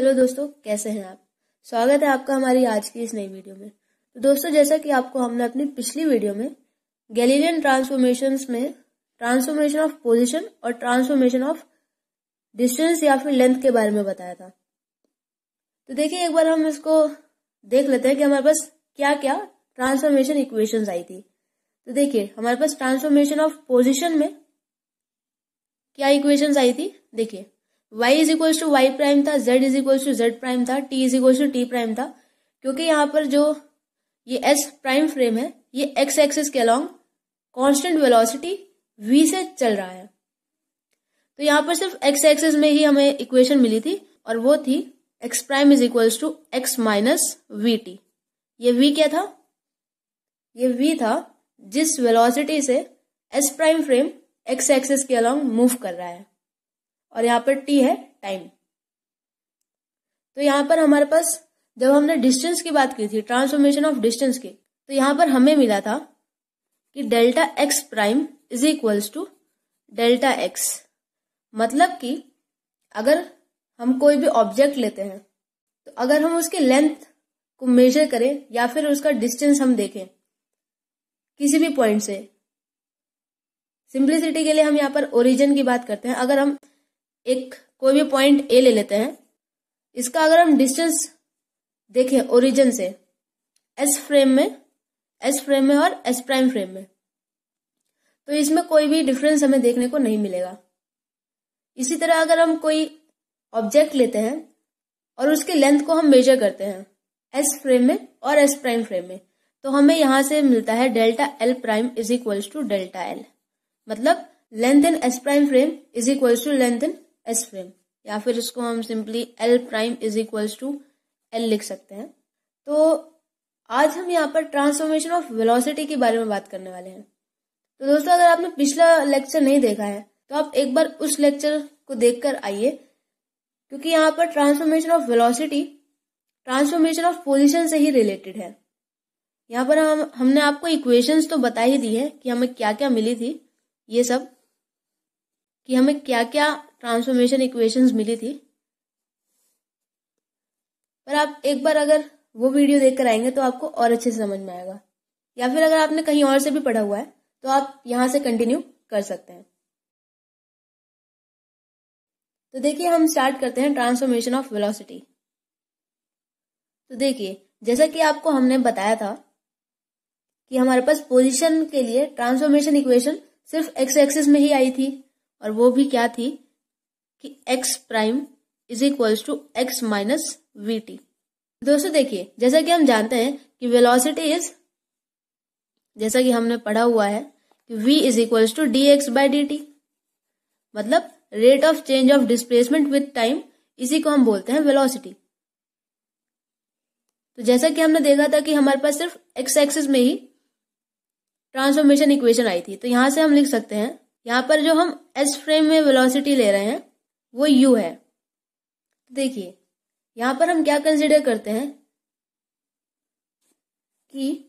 hello दोस्तों कैसे हैं आप स्वागत है आपका हमारी आज की इस नई वीडियो में तो दोस्तों जैसा कि आपको हमने अपनी पिछली वीडियो में गैलीलियन ट्रांसफॉर्मेशन में ट्रांसफॉर्मेशन ऑफ पोजिशन और ट्रांसफॉर्मेशन ऑफ डिस्टेंस या फिर लेंथ के बारे में बताया था तो देखिए एक बार हम इसको देख लेते हैं कि हमारे पास क्या क्या ट्रांसफॉर्मेशन इक्वेशन आई थी तो देखिये हमारे पास ट्रांसफॉर्मेशन ऑफ पोजिशन में क्या इक्वेशन आई थी देखिए y is equal to Y prime था z is equal to Z prime था t is equal to T prime था क्योंकि यहां पर जो ये s प्राइम फ्रेम है ये x एक्सिस के अलॉन्ग कॉन्स्टेंट वेलोसिटी v से चल रहा है तो यहां पर सिर्फ x एक्सिस में ही हमें इक्वेशन मिली थी और वो थी x prime is equal to X minus V T ये v क्या था ये v था जिस वेलोसिटी से s prime frame x axis के अलॉन्ग मूव कर रहा है और यहाँ पर टी है टाइम तो यहाँ पर हमारे पास जब हमने डिस्टेंस की बात की थी ट्रांसफॉर्मेशन ऑफ डिस्टेंस की तो यहाँ पर हमें मिला था कि delta X prime is equals to delta X मतलब कि अगर हम कोई भी ऑब्जेक्ट लेते हैं तो अगर हम उसकी लेंथ को मेजर करें या फिर उसका डिस्टेंस हम देखें किसी भी पॉइंट से सिंप्लिसिटी के लिए हम यहाँ पर ओरिजिन की बात करते हैं अगर हम एक कोई भी पॉइंट ए ले लेते हैं इसका अगर हम डिस्टेंस देखें ओरिजिन से एस फ्रेम में एस फ्रेम में और एस प्राइम फ्रेम में तो इसमें कोई भी डिफरेंस हमें देखने को नहीं मिलेगा इसी तरह अगर हम कोई ऑब्जेक्ट लेते हैं और उसके लेंथ को हम मेजर करते हैं एस फ्रेम में और एस प्राइम फ्रेम में तो हमें यहां से मिलता है delta L prime is equals to delta L मतलब length in S prime frame is equals to length in S prime या फिर इसको हम simply L prime is equals to L लिख सकते हैं तो आज हम यहाँ पर ट्रांसफॉर्मेशन ऑफ वेलोसिटी के बारे में बात करने वाले हैं तो दोस्तों अगर आपने पिछला लेक्चर नहीं देखा है तो आप एक बार उस लेक्चर को देखकर आइए क्योंकि यहाँ पर transformation of velocity transformation of position से ही रिलेटेड है यहाँ पर हम हमने आपको इक्वेशंस तो बता ही दी है कि हमें क्या क्या मिली थी ये सब कि हमें क्या क्या ट्रांसफॉर्मेशन इक्वेशंस मिली थी पर आप एक बार अगर वो वीडियो देख कर आएंगे तो आपको और अच्छे से समझ में आएगा या फिर अगर आपने कहीं और से भी पढ़ा हुआ है तो आप यहां से कंटिन्यू कर सकते हैं तो देखिए हम स्टार्ट करते हैं ट्रांसफॉर्मेशन ऑफ वेलोसिटी तो देखिए जैसा कि आपको हमने बताया था कि हमारे पास पोजीशन के लिए ट्रांसफॉर्मेशन इक्वेशन सिर्फ एक्स एक्सिस में ही आई थी और वो भी क्या थी कि x prime is equal to X minus V T दोस्तों देखिए जैसा कि हम जानते हैं कि वेलोसिटी इज जैसा कि हमने पढ़ा हुआ है कि v is equal to D X by D T मतलब rate of change of displacement with time इसी को हम बोलते हैं वेलोसिटी तो जैसा कि हमने देखा था कि हमारे पास सिर्फ एक्स एक्सिस में ही ट्रांसफॉर्मेशन इक्वेशन आई थी तो यहां से हम लिख सकते हैं यहां पर जो हम एस फ्रेम में वेलोसिटी ले रहे हैं वो यू है देखिए यहां पर हम क्या कंसिडर करते हैं कि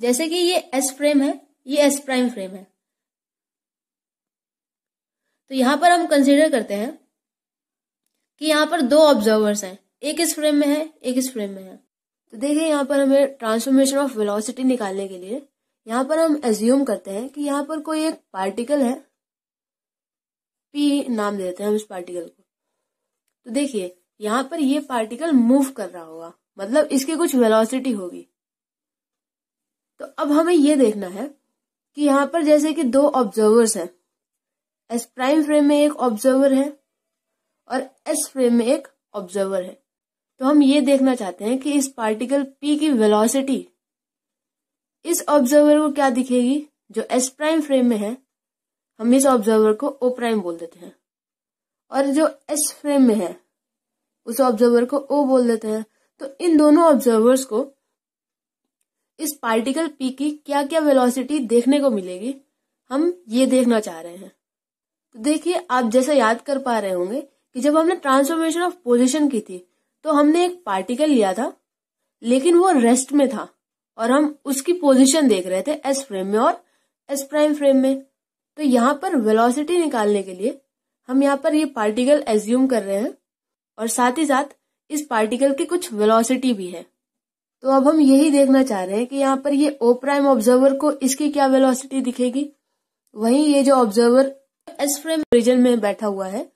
जैसे कि ये एस फ्रेम है ये एस प्राइम फ्रेम है तो यहां पर हम कंसिडर करते हैं कि यहां पर दो ऑब्जर्वर्स हैं एक इस फ्रेम में है एक इस फ्रेम में है तो देखिए यहां पर हमें ट्रांसफॉर्मेशन ऑफ वेलोसिटी निकालने के लिए यहां पर हम एज्यूम करते हैं कि यहां पर कोई एक पार्टिकल है पी नाम देते हैं हम इस पार्टिकल को तो देखिए यहां पर ये पार्टिकल मूव कर रहा होगा मतलब इसकी कुछ वेलोसिटी होगी तो अब हमें ये देखना है कि यहां पर जैसे कि दो ऑब्जर्वर्स हैं एस प्राइम फ्रेम में एक ऑब्जर्वर है और एस फ्रेम में एक ऑब्जर्वर है तो हम ये देखना चाहते हैं कि इस पार्टिकल पी की वेलोसिटी इस ऑब्जर्वर को क्या दिखेगी जो एस प्राइम फ्रेम में है हम इस ऑब्जर्वर को ओ प्राइम बोल देते हैं और जो एस फ्रेम में है उस ऑब्जर्वर को ओ बोल देते हैं तो इन दोनों ऑब्जर्वर्स को इस पार्टिकल पी की क्या क्या वेलोसिटी देखने को मिलेगी हम ये देखना चाह रहे हैं तो देखिए आप जैसा याद कर पा रहे होंगे कि जब हमने ट्रांसफॉर्मेशन ऑफ पोजिशन की थी तो हमने एक पार्टिकल लिया था लेकिन वो रेस्ट में था और हम उसकी पोजिशन देख रहे थे एस फ्रेम में और एस प्राइम फ्रेम में तो यहाँ पर वेलोसिटी निकालने के लिए हम यहाँ पर ये पार्टिकल एज्यूम कर रहे हैं और साथ ही साथ इस पार्टिकल की कुछ वेलोसिटी भी है तो अब हम यही देखना चाह रहे हैं कि यहाँ पर ये ओ प्राइम ऑब्जर्वर को इसकी क्या वेलोसिटी दिखेगी वहीं ये जो ऑब्जर्वर एस फ्रेम रीजन में बैठा हुआ है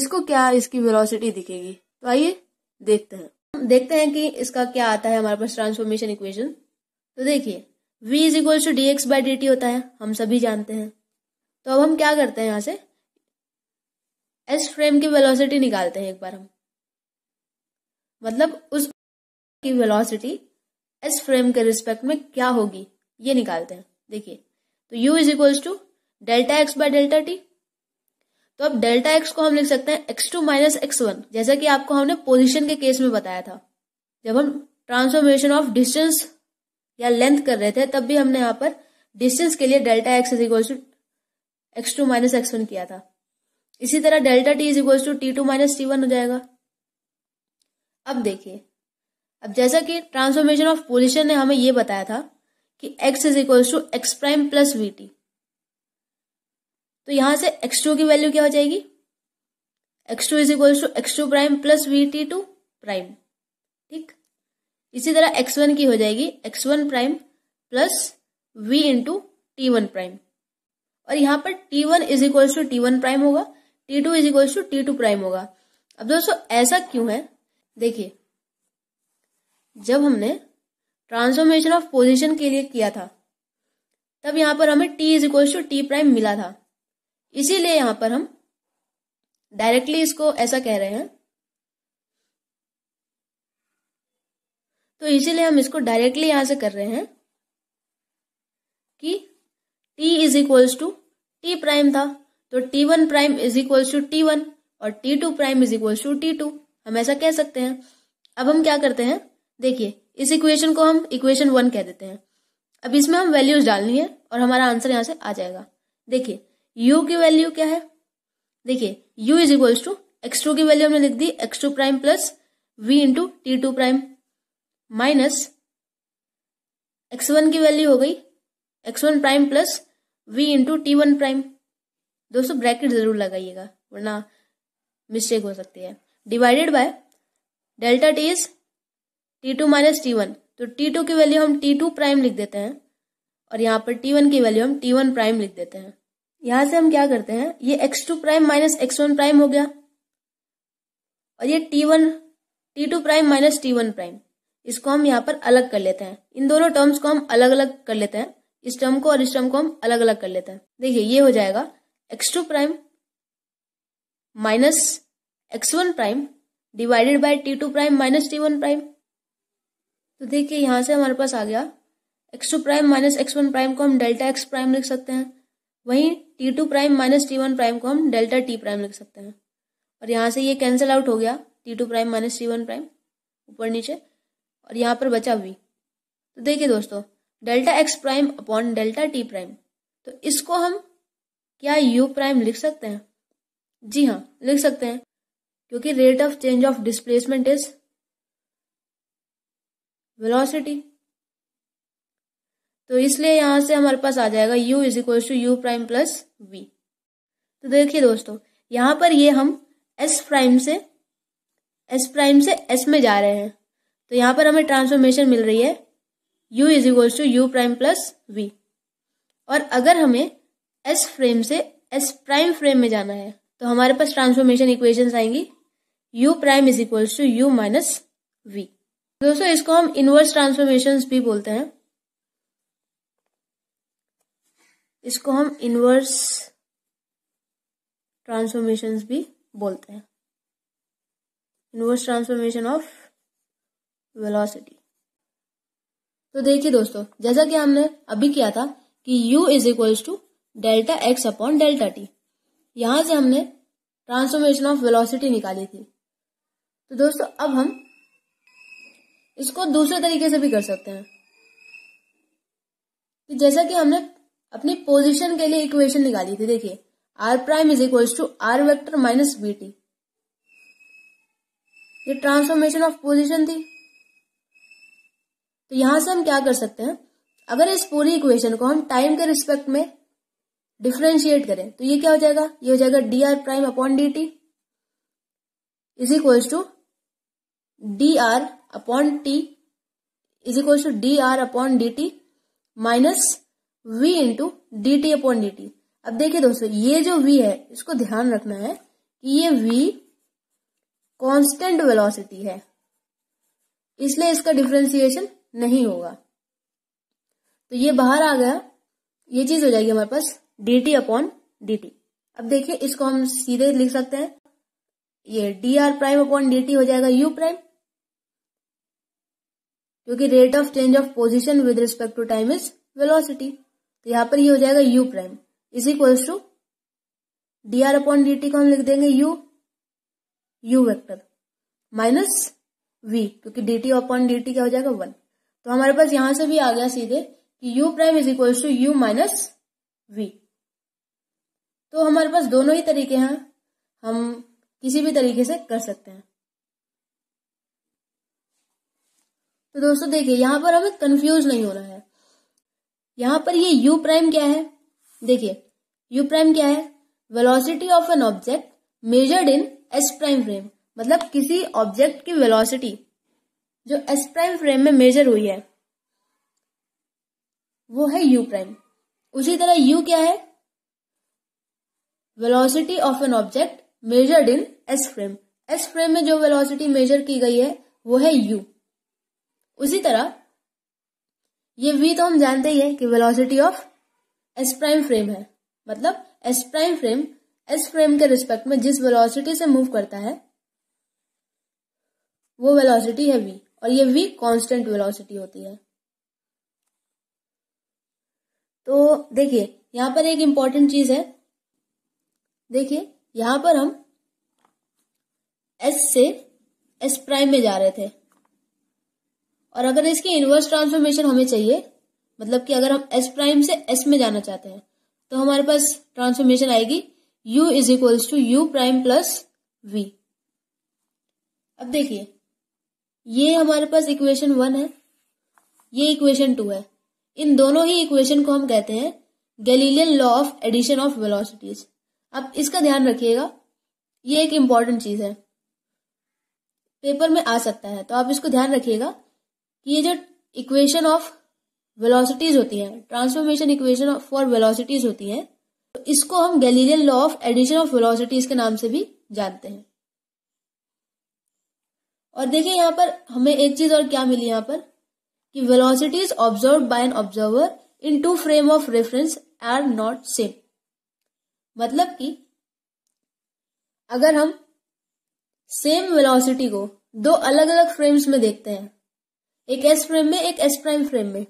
इसको क्या इसकी वेलोसिटी दिखेगी तो आइए देखते हैं हम देखते हैं कि इसका क्या आता है हमारे पास ट्रांसफॉर्मेशन इक्वेशन तो देखिए v is equal to D X by D T होता है हम सभी जानते हैं तो अब हम क्या करते हैं यहाँ से एस फ्रेम की वेलोसिटी निकालते हैं एक बार हम मतलब उस की वेलोसिटी एस फ्रेम के रिस्पेक्ट में क्या होगी ये निकालते हैं देखिए तो U is equals to delta X by delta T तो अब डेल्टा एक्स को हम लिख सकते हैं X two minus X one जैसा कि आपको हमने पोजिशन के केस में बताया था जब हम ट्रांसफॉर्मेशन ऑफ डिस्टेंस या लेंथ कर रहे थे तब भी हमने यहाँ पर डिस्टेंस के लिए delta X is equals to X two minus X one किया था इसी तरह delta T is equal to T two minus T one हो जाएगा अब देखिए अब जैसा कि ट्रांसफॉर्मेशन ऑफ पोजिशन ने हमें यह बताया था कि X is equal to X prime plus V T तो यहां से एक्स टू की वैल्यू क्या हो जाएगी X two is equal to X two prime plus V T two prime ठीक इसी तरह एक्स वन की हो जाएगी X one prime plus V into T one prime और यहाँ पर T one is equals to T one prime होगा T two is equals to T two prime होगा अब दोस्तों ऐसा क्यों है देखिए जब हमने ट्रांसफॉर्मेशन ऑफ पोजिशन के लिए किया था तब यहां पर हमें T is equals to T prime मिला था इसीलिए यहां पर हम डायरेक्टली इसको ऐसा कह रहे हैं तो इसीलिए हम इसको डायरेक्टली यहां से कर रहे हैं कि T is equals to T prime था तो T one prime is equals to T one और T two prime is equals to T two हम ऐसा कह सकते हैं अब हम क्या करते हैं देखिए इस इक्वेशन को हम इक्वेशन वन कह देते हैं अब इसमें हम वैल्यूज डालनी है और हमारा आंसर यहाँ से आ जाएगा देखिए u की वैल्यू क्या है देखिए u is equals to X two की वैल्यू हमने लिख दी X two prime plus V into T two prime minus X one की वैल्यू हो गई X one prime plus V into T one prime दोस्तों ब्रैकेट जरूर लगाइएगा वरना मिस्टेक हो सकती है divided by delta T is T two minus T one तो टी टू की वैल्यू हम टी टू प्राइम लिख देते हैं और यहाँ पर टी वन की वैल्यू हम टी वन प्राइम लिख देते हैं यहां से हम क्या करते हैं ये X two prime minus X one prime हो गया और ये T one T two prime minus T one prime इसको हम यहाँ पर अलग कर लेते हैं इन दोनों टर्म्स को हम अलग अलग कर लेते हैं इस टर्म को और इस टर्म को हम अलग अलग कर लेते हैं देखिए ये हो जाएगा X two prime minus X one prime divided by T two prime minus T one prime तो देखिए यहां से हमारे पास आ गया X two prime minus X one prime को हम डेल्टा एक्स प्राइम लिख सकते हैं वहीं T two prime minus T one prime को हम डेल्टा टी प्राइम लिख सकते हैं और यहां से ये कैंसिल आउट हो गया T two prime minus T one prime ऊपर नीचे और यहां पर बचा भी तो देखिए दोस्तों delta X prime upon delta T prime तो इसको हम क्या यू प्राइम लिख सकते हैं जी हाँ लिख सकते हैं क्योंकि rate of change of displacement is velocity तो इसलिए यहां से हमारे पास आ जाएगा u is equal to you prime plus V तो देखिए दोस्तों यहां पर ये हम s प्राइम से s प्राइम से s में जा रहे हैं तो यहां पर हमें ट्रांसफॉर्मेशन मिल रही है u is equals to you prime plus V और अगर हमें एस फ्रेम से एस प्राइम फ्रेम में जाना है तो हमारे पास ट्रांसफॉर्मेशन इक्वेशंस आएंगी u prime is equals to you minus V दोस्तों इसको हम इनवर्स ट्रांसफॉर्मेशन भी बोलते हैं इसको हम इनवर्स ट्रांसफॉर्मेशन भी बोलते हैं इनवर्स ट्रांसफॉर्मेशन ऑफ वेलोसिटी तो देखिए दोस्तों जैसा कि हमने अभी किया था कि u is equals to delta X upon delta T यहां से हमने ट्रांसफॉर्मेशन ऑफ वेलोसिटी निकाली थी तो दोस्तों अब हम इसको दूसरे तरीके से भी कर सकते हैं कि जैसा कि हमने अपनी पोजीशन के लिए इक्वेशन निकाली थी देखिए R prime is equals to R vector minus B T ये ट्रांसफॉर्मेशन ऑफ पोजिशन थी तो यहां से हम क्या कर सकते हैं अगर इस पूरी इक्वेशन को हम टाइम के रिस्पेक्ट में डिफ्रेंशिएट करें तो ये क्या हो जाएगा ये हो जाएगा D R prime upon D T is equals to D R upon T is equals to D R upon D T minus V into D T upon D T अब देखिए दोस्तों ये जो v है इसको ध्यान रखना है कि ये v कांस्टेंट वेलोसिटी है इसलिए इसका डिफ्रेंसिएशन नहीं होगा तो ये बाहर आ गया ये चीज हो जाएगी हमारे पास D T upon D T अब देखिए इसको हम सीधे लिख सकते हैं ये D R prime upon D T हो जाएगा यू प्राइम क्योंकि rate of change of position with respect to time is velocity तो यहां पर ये यह हो जाएगा U prime is equals to D R upon D T को हम लिख देंगे U U vector minus V क्योंकि D T upon D T क्या हो जाएगा वन तो हमारे पास यहां से भी आ गया सीधे कि u prime is equal to you minus we तो हमारे पास दोनों ही तरीके हैं हम किसी भी तरीके से कर सकते हैं तो दोस्तों देखिए यहां पर हमें कंफ्यूज नहीं हो रहा है यहां पर ये u प्राइम क्या है देखिए u प्राइम क्या है velocity of an object measured in S prime frame मतलब किसी ऑब्जेक्ट की वेलोसिटी जो एस प्राइम फ्रेम में मेजर हुई है वो है यू प्राइम उसी तरह यू क्या है velocity of an object measured in S frame S frame में जो वेलोसिटी मेजर की गई है वो है यू उसी तरह ये वी तो हम जानते ही है कि velocity of S prime frame है मतलब S prime frame S frame के रिस्पेक्ट में जिस वेलोसिटी से मूव करता है वो वेलोसिटी है वी और ये वी कांस्टेंट वेलोसिटी होती है तो देखिए यहां पर एक इंपॉर्टेंट चीज है देखिए यहां पर हम एस से एस प्राइम में जा रहे थे और अगर इसकी इन्वर्स ट्रांसफॉर्मेशन हमें चाहिए मतलब कि अगर हम एस प्राइम से एस में जाना चाहते हैं तो हमारे पास ट्रांसफॉर्मेशन आएगी u is equals to you prime plus v अब देखिए ये हमारे पास इक्वेशन वन है ये इक्वेशन टू है इन दोनों ही इक्वेशन को हम कहते हैं Galilean law of addition of velocities अब इसका ध्यान रखिएगा ये एक इम्पॉर्टेंट चीज है पेपर में आ सकता है तो आप इसको ध्यान रखिएगा कि ये जो इक्वेशन ऑफ वेलोसिटीज होती है ट्रांसफॉर्मेशन इक्वेशन फॉर वेलोसिटीज होती है तो इसको हम Galilean law of addition of velocities के नाम से भी जानते हैं और देखिए यहाँ पर हमें एक चीज और क्या मिली यहाँ पर कि velocity is observe by an observer in two frame of reference are not same मतलब कि अगर हम सेम वेलोसिटी को दो अलग अलग फ्रेम्स में देखते हैं एक एस फ्रेम में एक एस प्राइम फ्रेम में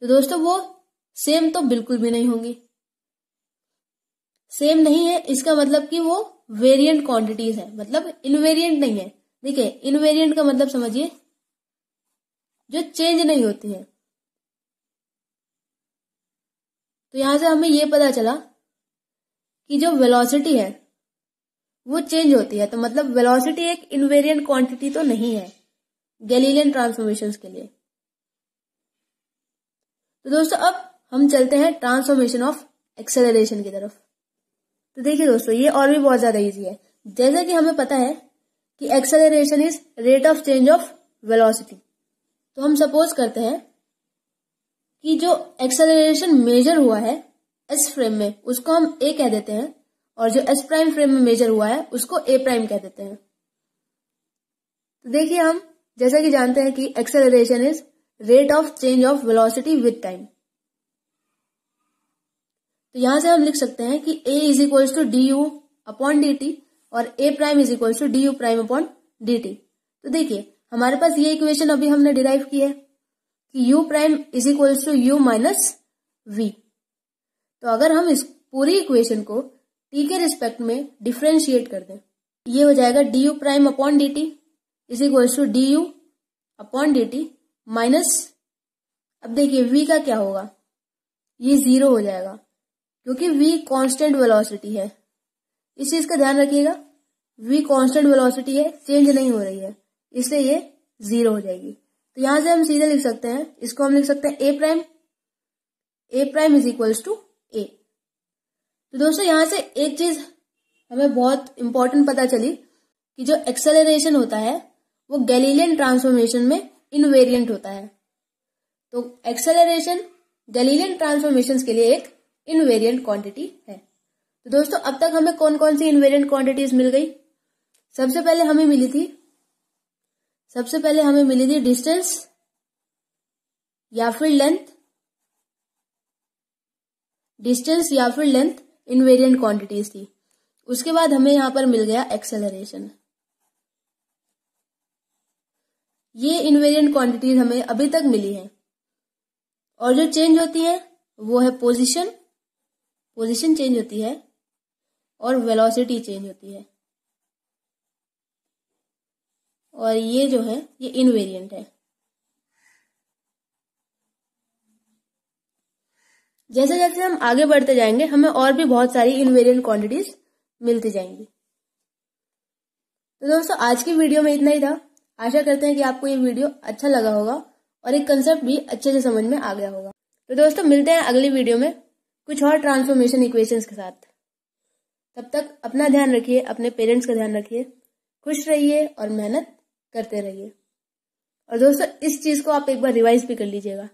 तो दोस्तों वो सेम तो बिल्कुल भी नहीं होंगी सेम नहीं है इसका मतलब कि वो वेरिएंट क्वांटिटीज है मतलब इनवेरिएंट नहीं है देखिए इनवेरिएंट का मतलब समझिए जो चेंज नहीं होती है तो यहां से हमें यह पता चला कि जो वेलोसिटी है वो चेंज होती है तो मतलब वेलोसिटी एक इनवेरिएंट क्वांटिटी तो नहीं है गैलीलियन ट्रांसफॉर्मेशन के लिए तो दोस्तों अब हम चलते हैं ट्रांसफॉर्मेशन ऑफ एक्सेलरेशन की तरफ तो देखिए दोस्तों ये और भी बहुत ज्यादा इजी है जैसा कि हमें पता है कि acceleration is rate of change of velocity तो हम सपोज करते हैं कि जो एक्सेलरेशन मेजर हुआ है एस फ्रेम में उसको हम ए कह देते हैं और जो एस प्राइम फ्रेम में मेजर हुआ है उसको ए प्राइम कह देते हैं तो देखिए हम जैसा कि जानते हैं कि acceleration is rate of change of velocity with time तो यहां से हम लिख सकते हैं कि a is equals to d u upon D t और a prime is equals to d u prime upon D t तो देखिए हमारे पास ये इक्वेशन अभी हमने डिराइव की है कि u prime is equals to you minus we तो अगर हम इस पूरी इक्वेशन को टी के रिस्पेक्ट में डिफ्रेंशिएट कर दें ये हो जाएगा d u prime upon D T is equals to d u upon D T minus अब देखिए वी का क्या होगा ये जीरो हो जाएगा क्योंकि v कांस्टेंट वेलोसिटी है इस चीज का ध्यान रखिएगा v कांस्टेंट वेलोसिटी है चेंज नहीं हो रही है इससे ये जीरो हो जाएगी तो यहां से हम सीधे लिख सकते हैं इसको हम लिख सकते हैं a prime a prime is equals to a तो दोस्तों यहां से एक चीज हमें बहुत इंपॉर्टेंट पता चली कि जो एक्सेलरेशन होता है वो गैलीलियन ट्रांसफॉर्मेशन में इनवेरियंट होता है तो एक्सेलरेशन गैलीलियन ट्रांसफॉर्मेशन के लिए एक इनवेरियंट क्वांटिटी है तो दोस्तों अब तक हमें कौन कौन सी इनवेरियंट क्वांटिटीज मिल गई सबसे पहले हमें मिली थी सबसे पहले हमें मिली थी डिस्टेंस या फिर लेंथ डिस्टेंस या फिर लेंथ इनवेरियंट क्वांटिटीज थी उसके बाद हमें यहां पर मिल गया एक्सेलरेशन ये इनवेरियंट क्वांटिटीज हमें अभी तक मिली है और जो चेंज होती है वो है पोजीशन पोजीशन चेंज होती है और वेलोसिटी चेंज होती है और ये जो है ये इनवेरिएंट है जैसे जैसे हम आगे बढ़ते जाएंगे हमें और भी बहुत सारी इनवेरिएंट क्वांटिटीज मिलती जाएंगी तो दोस्तों आज की वीडियो में इतना ही था आशा करते हैं कि आपको ये वीडियो अच्छा लगा होगा और एक कंसेप्ट भी अच्छे से समझ में आ गया होगा तो दोस्तों मिलते हैं अगली वीडियो में कुछ और ट्रांसफॉर्मेशन इक्वेशंस के साथ तब तक अपना ध्यान रखिए अपने पेरेंट्स का ध्यान रखिए खुश रहिए और मेहनत करते रहिए और दोस्तों इस चीज को आप एक बार रिवाइज भी कर लीजिएगा